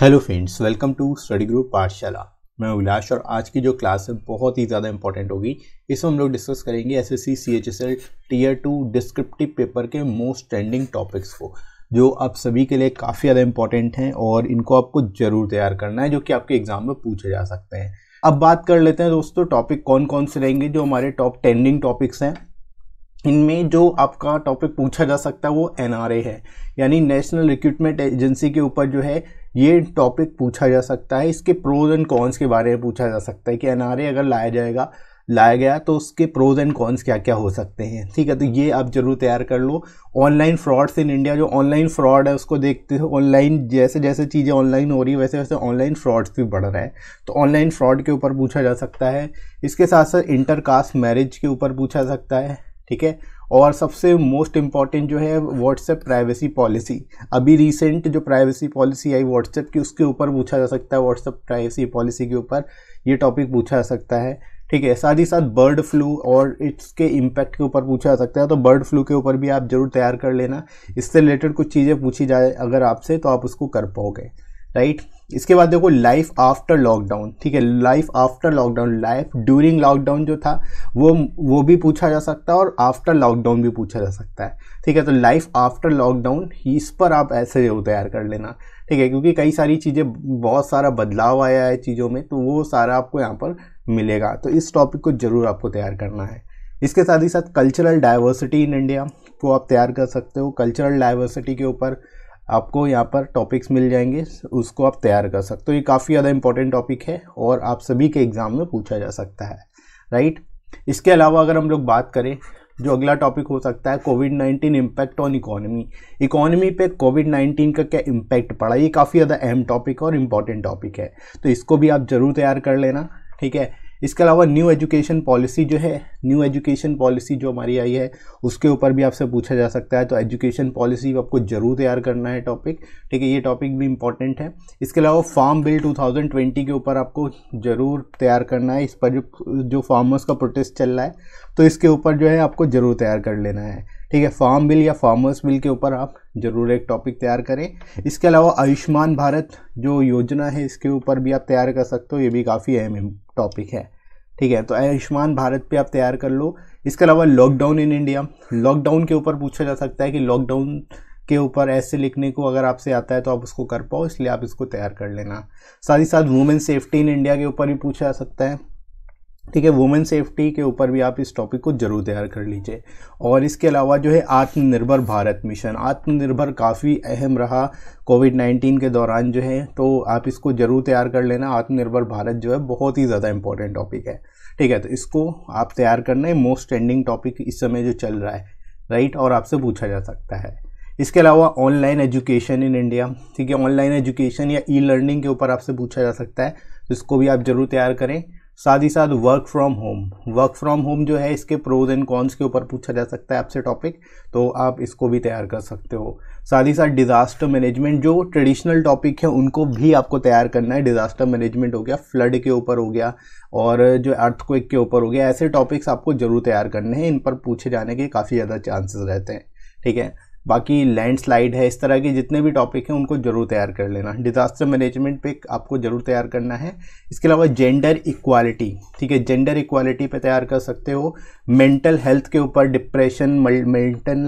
Hello friends welcome to study group Pathshala मैं अभिलाष और आज की जो क्लास है बहुत ही ज़्यादा इंपॉर्टेंट होगी इसमें हम लोग डिस्कस करेंगे S S C C H S L tier two descriptive paper के मोस्ट ट्रेंडिंग टॉपिक्स को जो आप सभी के लिए काफ़ी ज़्यादा इंपॉर्टेंट हैं और इनको आपको ज़रूर तैयार करना है जो कि आपके एग्ज़ाम में पूछे जा सकते हैं अब बात कर लेते हैं दोस्तों टॉपिक कौन कौन से रहेंगे जो हमारे टॉप ट्रेंडिंग टॉपिक्स हैं इनमें जो आपका टॉपिक पूछा जा सकता है वो एन है यानी नेशनल रिक्रूटमेंट एजेंसी के ऊपर जो है ये टॉपिक पूछा जा सकता है इसके प्रोज एंड कॉन्स के बारे में पूछा जा सकता है कि एन अगर लाया जाएगा लाया गया तो उसके प्रोज एंड कॉन्स क्या क्या हो सकते हैं ठीक है तो ये आप जरूर तैयार कर लो ऑनलाइन फ्रॉड्स इन इंडिया जो ऑनलाइन फ्रॉड है उसको देखते हो ऑनलाइन जैसे जैसे चीज़ें ऑनलाइन हो रही है वैसे वैसे ऑनलाइन फ्रॉड्स भी बढ़ रहे हैं तो ऑनलाइन फ्रॉड के ऊपर पूछा जा सकता है इसके साथ साथ इंटरकास्ट मैरिज के ऊपर पूछा सकता है ठीक है और सबसे मोस्ट इम्पॉर्टेंट जो है व्हाट्सएप प्राइवेसी पॉलिसी अभी रिसेंट जो प्राइवेसी पॉलिसी आई व्हाट्सएप की उसके ऊपर पूछा जा सकता है व्हाट्सएप प्राइवेसी पॉलिसी के ऊपर ये टॉपिक पूछा जा सकता है ठीक है साथ ही साथ बर्ड फ्लू और इसके इम्पैक्ट के ऊपर पूछा जा सकता है तो बर्ड फ्लू के ऊपर भी आप जरूर तैयार कर लेना इससे रिलेटेड कुछ चीज़ें पूछी जाए अगर आपसे तो आप उसको कर पाओगे राइट इसके बाद देखो लाइफ आफ्टर लॉकडाउन ठीक है life after lockdown life during lockdown जो था वो वो भी पूछा जा सकता है और आफ्टर लॉकडाउन भी पूछा जा सकता है ठीक है तो लाइफ आफ्टर लॉकडाउन इस पर आप ऐसे जरूर तैयार कर लेना ठीक है क्योंकि कई सारी चीज़ें बहुत सारा बदलाव आया है चीज़ों में तो वो सारा आपको यहाँ पर मिलेगा तो इस टॉपिक को ज़रूर आपको तैयार करना है इसके साथ ही साथ कल्चरल डाइवर्सिटी इन इंडिया को आप तैयार कर सकते हो कल्चरल डाइवर्सिटी के ऊपर आपको यहाँ पर टॉपिक्स मिल जाएंगे उसको आप तैयार कर सकते हो ये काफ़ी ज़्यादा इंपॉर्टेंट टॉपिक है और आप सभी के एग्ज़ाम में पूछा जा सकता है राइट इसके अलावा अगर हम लोग बात करें जो अगला टॉपिक हो सकता है COVID nineteen impact on economy economy पे कोविड नाइन्टीन का क्या इम्पैक्ट पड़ा ये काफ़ी ज़्यादा अहम टॉपिक और इम्पॉर्टेंट टॉपिक है तो इसको भी आप ज़रूर तैयार कर लेना ठीक है इसके अलावा न्यू एजुकेशन पॉलिसी जो है न्यू एजुकेशन पॉलिसी जो हमारी आई है उसके ऊपर भी आपसे पूछा जा सकता है तो एजुकेशन पॉलिसी आपको जरूर तैयार करना है टॉपिक ठीक है ये टॉपिक भी इंपॉर्टेंट है इसके अलावा फार्म बिल 2020 के ऊपर आपको ज़रूर तैयार करना है इस पर जो जो फार्मर्स का प्रोटेस्ट चल रहा है तो इसके ऊपर जो है आपको ज़रूर तैयार कर लेना है ठीक है फार्म बिल या फार्मर्स बिल के ऊपर आप ज़रूर एक टॉपिक तैयार करें इसके अलावा आयुष्मान भारत जो योजना है इसके ऊपर भी आप तैयार कर सकते हो ये भी काफ़ी अहम टॉपिक है ठीक है तो आयुष्मान भारत पे आप तैयार कर लो इसके अलावा लॉकडाउन इन इंडिया लॉकडाउन के ऊपर पूछा जा सकता है कि लॉकडाउन के ऊपर ऐसे लिखने को अगर आपसे आता है तो आप उसको कर पाओ इसलिए आप इसको तैयार कर लेना साथ ही साथ वुमेन सेफ्टी इन इंडिया के ऊपर भी पूछा जा सकता है ठीक है वुमेन सेफ्टी के ऊपर भी आप इस टॉपिक को जरूर तैयार कर लीजिए और इसके अलावा जो है आत्मनिर्भर भारत मिशन आत्मनिर्भर काफ़ी अहम रहा कोविड 19 के दौरान जो है तो आप इसको ज़रूर तैयार कर लेना आत्मनिर्भर भारत जो है बहुत ही ज़्यादा इंपॉर्टेंट टॉपिक है ठीक है तो इसको आप तैयार करना है मोस्ट ट्रेंडिंग टॉपिक इस समय जो चल रहा है राइट और आपसे पूछा जा सकता है इसके अलावा ऑनलाइन एजुकेशन इन इंडिया ठीक है ऑनलाइन एजुकेशन या ई लर्निंग के ऊपर आपसे पूछा जा सकता है तो इसको भी आप ज़रूर तैयार करें साथ ही साथ work from home work from home जो है इसके प्रोज एंड कॉन्स के ऊपर पूछा जा सकता है आपसे टॉपिक तो आप इसको भी तैयार कर सकते हो साथ ही साथ डिज़ास्टर मैनेजमेंट जो ट्रेडिशनल टॉपिक है उनको भी आपको तैयार करना है डिज़ास्टर मैनेजमेंट हो गया फ्लड के ऊपर हो गया और जो अर्थक्वेक के ऊपर हो गया ऐसे टॉपिक्स आपको ज़रूर तैयार करने हैं इन पर पूछे जाने के काफ़ी ज़्यादा चांसेस रहते हैं ठीक है बाकी लैंडस्लाइड है इस तरह के जितने भी टॉपिक हैं उनको ज़रूर तैयार कर लेना डिज़ास्टर मैनेजमेंट पे आपको ज़रूर तैयार करना है इसके अलावा जेंडर इक्वालिटी ठीक है जेंडर इक्वालिटी पे तैयार कर सकते हो मेंटल हेल्थ के ऊपर डिप्रेशन मेंटल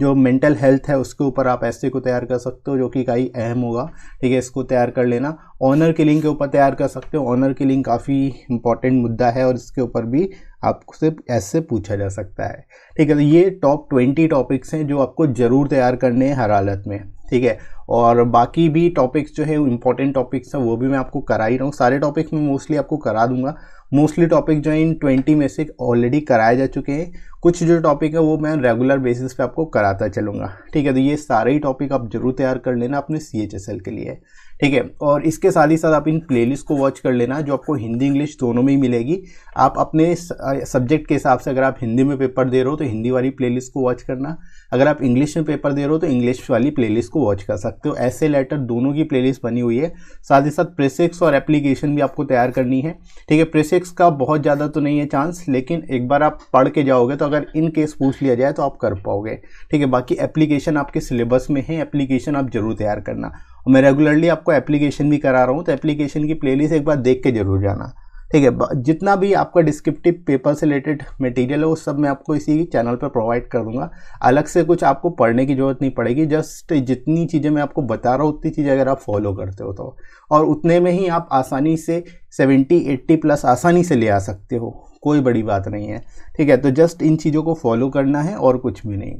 जो मेंटल हेल्थ है उसके ऊपर आप ऐसे को तैयार कर सकते हो जो कि काई अहम होगा ठीक है इसको तैयार कर लेना ऑनर किलिंग के ऊपर तैयार कर सकते हो ऑनर किलिंग काफ़ी इंपॉर्टेंट मुद्दा है और इसके ऊपर भी आपसे ऐसे पूछा जा सकता है ठीक है तो ये टॉप ट्वेंटी टॉपिक्स हैं जो आपको ज़रूर तैयार करने हैं हर हालत में ठीक है और बाकी भी टॉपिक्स जो है इंपॉर्टेंट टॉपिक्स हैं वो भी मैं आपको करा ही रहा हूँ सारे टॉपिक्स मैं मोस्टली आपको करा दूंगा मोस्टली टॉपिक जो है इन ट्वेंटी में से ऑलरेडी कराए जा चुके हैं कुछ जो टॉपिक है वो मैं रेगुलर बेसिस पे आपको कराता चलूँगा ठीक है तो ये सारे ही टॉपिक आप जरूर तैयार कर लेना अपने सी के लिए ठीक है और इसके साथ ही साथ आप इन प्लेलिस्ट को वॉच कर लेना जो आपको हिंदी इंग्लिश दोनों में ही मिलेगी आप अपने सब्जेक्ट के हिसाब से अगर आप हिंदी में पेपर दे रहे हो तो हिंदी वाली प्लेलिस्ट को वॉच करना अगर आप इंग्लिश में पेपर दे रहे हो तो इंग्लिश वाली प्लेलिस्ट को वॉच कर सकते हो ऐसे लेटर दोनों की प्लेलिस्ट बनी हुई है साथ ही साथ प्रेसिक्स और एप्लीकेशन भी आपको तैयार करनी है ठीक है प्रेसिक्स का बहुत ज़्यादा तो नहीं है चांस लेकिन एक बार आप पढ़ के जाओगे तो अगर इन केस पूछ लिया जाए तो आप कर पाओगे ठीक है बाकी एप्लीकेशन आपके सिलेबस में है एप्लीकेशन आप जरूर तैयार करना और मैं रेगुलरली आपको एप्लीकेशन भी करा रहा हूँ तो एप्लीकेशन की प्लेलिस्ट एक बार देख के जरूर जाना ठीक है जितना भी आपका डिस्क्रिप्टिव पेपर से रिलेटेड मटेरियल है वो सब मैं आपको इसी चैनल पर प्रोवाइड कर दूंगा अलग से कुछ आपको पढ़ने की ज़रूरत नहीं पड़ेगी जस्ट जितनी चीज़ें मैं आपको बता रहा हूँ उतनी चीज़ें अगर आप फॉलो करते हो तो और उतने में ही आप आसानी से 70 80 प्लस आसानी से ले आ सकते हो कोई बड़ी बात नहीं है ठीक है तो जस्ट इन चीज़ों को फॉलो करना है और कुछ भी नहीं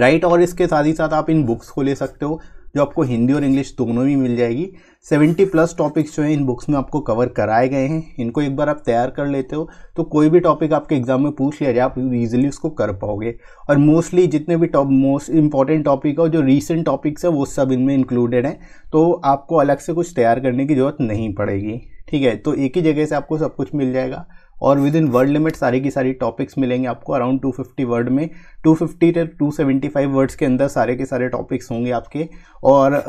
राइट right? और इसके साथ ही साथ आप इन बुक्स को ले सकते हो जो आपको हिंदी और इंग्लिश दोनों में मिल जाएगी 70 प्लस टॉपिक्स जो हैं इन बुक्स में आपको कवर कराए गए हैं इनको एक बार आप तैयार कर लेते हो तो कोई भी टॉपिक आपके एग्जाम में पूछ लिया जाए आप ईजिली उसको कर पाओगे और मोस्टली जितने भी टॉप मोस्ट इंपॉर्टेंट टॉपिक है जो रीसेंट टॉपिक्स है वो सब इनमें इंक्लूडेड हैं तो आपको अलग से कुछ तैयार करने की ज़रूरत नहीं पड़ेगी ठीक है तो एक ही जगह से आपको सब कुछ मिल जाएगा और विद इन वर्ड लिमिट सारी की सारी टॉपिक्स मिलेंगे आपको अराउंड 250 वर्ड में 250 टू टू वर्ड्स के अंदर सारे के सारे टॉपिक्स होंगे आपके और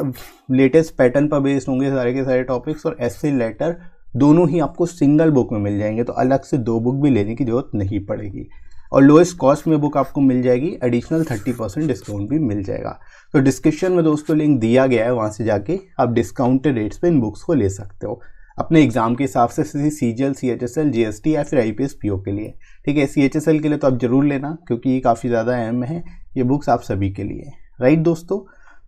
लेटेस्ट पैटर्न पर बेस्ड होंगे सारे के सारे टॉपिक्स और ऐसे लेटर दोनों ही आपको सिंगल बुक में मिल जाएंगे तो अलग से दो बुक भी लेने की जरूरत नहीं पड़ेगी और लोएस्ट कॉस्ट में बुक आपको मिल जाएगी एडिशनल थर्टी परसेंट डिस्काउंट भी मिल जाएगा तो डिस्क्रिप्शन में दोस्तों लिंक दिया गया है वहाँ से जाके आप डिस्काउंटेड रेट्स पे इन बुक्स को ले सकते हो अपने एग्जाम के हिसाब से C G L C H S L G S T या फिर I P S P O के लिए ठीक है सी एच एस एल के लिए तो आप ज़रूर लेना क्योंकि ये काफ़ी ज़्यादा अहम है ये बुक्स आप सभी के लिए राइट दोस्तों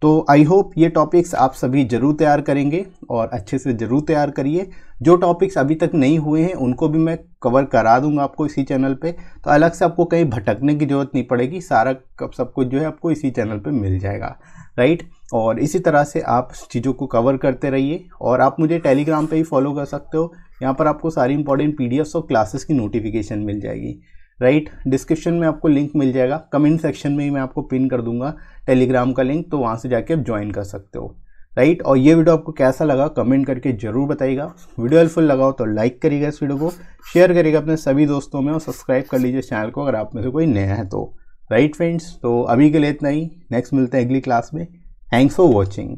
तो आई होप ये टॉपिक्स आप सभी ज़रूर तैयार करेंगे और अच्छे से ज़रूर तैयार करिए जो टॉपिक्स अभी तक नहीं हुए हैं उनको भी मैं कवर करा दूंगा आपको इसी चैनल पे तो अलग से आपको कहीं भटकने की ज़रूरत नहीं पड़ेगी सारा सब कुछ जो है आपको इसी चैनल पे मिल जाएगा राइट और इसी तरह से आप चीज़ों को कवर करते रहिए और आप मुझे टेलीग्राम पर ही फॉलो कर सकते हो यहाँ पर आपको सारी इंपॉर्टेंट पी और क्लासेस की नोटिफिकेशन मिल जाएगी राइट right? डिस्क्रिप्शन में आपको लिंक मिल जाएगा कमेंट सेक्शन में ही मैं आपको पिन कर दूंगा टेलीग्राम का लिंक तो वहाँ से जाके आप ज्वाइन कर सकते हो राइट right? और ये वीडियो आपको कैसा लगा कमेंट करके जरूर बताइएगा वीडियो हेल्पफुल लगाओ तो लाइक करिएगा इस वीडियो को शेयर करिएगा अपने सभी दोस्तों में और सब्सक्राइब कर लीजिए चैनल को अगर आप में से कोई नया है तो राइट right फ्रेंड्स तो अभी के लिए इतना ही नेक्स्ट मिलते हैं अगली क्लास में थैंक्स फॉर वॉचिंग